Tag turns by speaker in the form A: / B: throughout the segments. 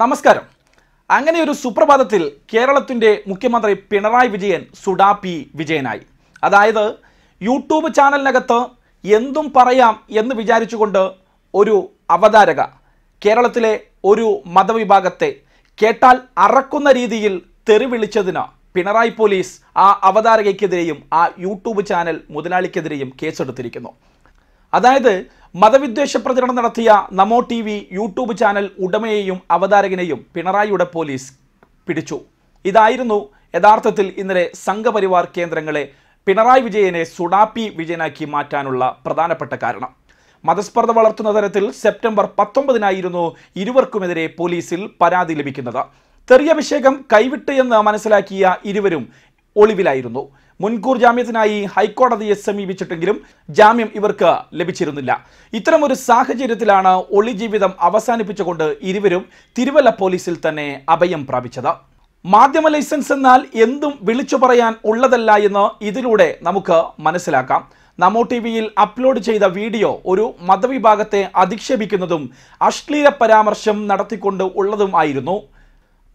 A: നമസ്കാരം അങ്ങനെ ഒരു സുപ്രഭാതത്തിൽ കേരളത്തിൻ്റെ മുഖ്യമന്ത്രി പിണറായി വിജയൻ സുഡാപി വിജയനായി അതായത് യൂട്യൂബ് ചാനലിനകത്ത് എന്തും പറയാം എന്ന് വിചാരിച്ചുകൊണ്ട് ഒരു അവതാരക കേരളത്തിലെ ഒരു മതവിഭാഗത്തെ കേട്ടാൽ അറക്കുന്ന രീതിയിൽ തെറിവിളിച്ചതിന് പിണറായി പോലീസ് ആ അവതാരകയ്ക്കെതിരെയും ആ യൂട്യൂബ് ചാനൽ മുതലാളിക്കെതിരെയും കേസെടുത്തിരിക്കുന്നു അതായത് മതവിദ്വേഷ പ്രചരണം നടത്തിയ Namo T V YouTube channel ഉടമയെയും അവതാരകനെയും പിണറായിയുടെ പോലീസ് പിടിച്ചു ഇതായിരുന്നു യഥാർത്ഥത്തിൽ ഇന്നലെ സംഘപരിവാർ കേന്ദ്രങ്ങളെ പിണറായി വിജയനെ സുഡാപ്പി വിജയനാക്കി മാറ്റാനുള്ള പ്രധാനപ്പെട്ട കാരണം മതസ്പർദ്ധ വളർത്തുന്ന തരത്തിൽ സെപ്റ്റംബർ പത്തൊമ്പതിനായിരുന്നു ഇരുവർക്കുമെതിരെ പോലീസിൽ പരാതി ലഭിക്കുന്നത് തെറിയഭിഷേകം കൈവിട്ട് എന്ന് മനസ്സിലാക്കിയ ഇരുവരും ഒളിവിലായിരുന്നു മുൻകൂർ ജാമ്യത്തിനായി ഹൈക്കോടതിയെ സമീപിച്ചിട്ടെങ്കിലും ജാമ്യം ഇവർക്ക് ലഭിച്ചിരുന്നില്ല ഇത്തരമൊരു സാഹചര്യത്തിലാണ് ഒളിജീവിതം അവസാനിപ്പിച്ചുകൊണ്ട് ഇരുവരും തിരുവല്ല പോലീസിൽ തന്നെ അഭയം പ്രാപിച്ചത് മാധ്യമ ലൈസൻസ് എന്നാൽ എന്തും വിളിച്ചു പറയാൻ ഉള്ളതല്ല എന്ന് ഇതിലൂടെ നമുക്ക് മനസ്സിലാക്കാം നമോ ടി വിയിൽ അപ്ലോഡ് ചെയ്ത വീഡിയോ ഒരു മതവിഭാഗത്തെ അധിക്ഷേപിക്കുന്നതും അശ്ലീല പരാമർശം നടത്തിക്കൊണ്ട് ഉള്ളതുമായിരുന്നു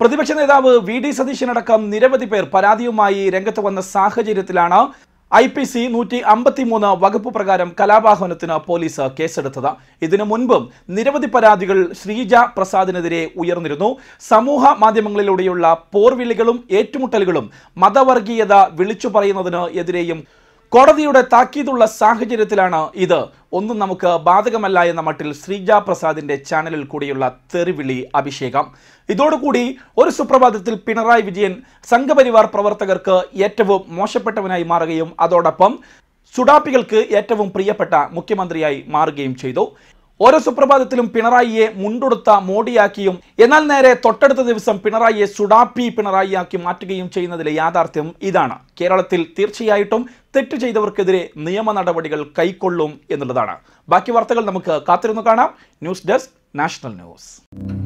A: പ്രതിപക്ഷ നേതാവ് വി ഡി സതീശനടക്കം നിരവധി പേർ പരാതിയുമായി രംഗത്ത് വന്ന സാഹചര്യത്തിലാണ് ഐ പി സി നൂറ്റി അമ്പത്തിമൂന്ന് വകുപ്പ് പ്രകാരം കലാപാഹ്വാനത്തിന് പോലീസ് കേസെടുത്തത് ഇതിനു മുൻപും നിരവധി പരാതികൾ ശ്രീജ പ്രസാദിനെതിരെ ഉയർന്നിരുന്നു സമൂഹ മാധ്യമങ്ങളിലൂടെയുള്ള പോർവിളികളും ഏറ്റുമുട്ടലുകളും മതവർഗീയത വിളിച്ചു പറയുന്നതിന് എതിരെയും കോടതിയുടെ താക്കീതുള്ള സാഹചര്യത്തിലാണ് ഇത് ഒന്നും നമുക്ക് ബാധകമല്ല എന്ന മട്ടിൽ ശ്രീജ പ്രസാദിന്റെ ചാനലിൽ കൂടിയുള്ള തെറിവിളി അഭിഷേകം ഇതോടുകൂടി ഒരു സുപ്രഭാതത്തിൽ പിണറായി വിജയൻ സംഘപരിവാർ പ്രവർത്തകർക്ക് ഏറ്റവും മോശപ്പെട്ടവനായി മാറുകയും അതോടൊപ്പം സുഡാപ്പികൾക്ക് ഏറ്റവും പ്രിയപ്പെട്ട മുഖ്യമന്ത്രിയായി മാറുകയും ചെയ്തു ഓരോ സുപ്രഭാതത്തിലും പിണറായിയെ മുണ്ടുടുത്ത മോഡിയാക്കിയും എന്നാൽ നേരെ തൊട്ടടുത്ത ദിവസം പിണറായിയെ സുഡാപ്പി പിണറായിയാക്കി മാറ്റുകയും ചെയ്യുന്നതിലെ യാഥാർത്ഥ്യം ഇതാണ് കേരളത്തിൽ തീർച്ചയായിട്ടും തെറ്റ് ചെയ്തവർക്കെതിരെ നിയമ നടപടികൾ കൈക്കൊള്ളും എന്നുള്ളതാണ് ബാക്കി വാർത്തകൾ നമുക്ക് കാത്തിരുന്നു കാണാം ന്യൂസ് ഡെസ്ക് നാഷണൽ ന്യൂസ്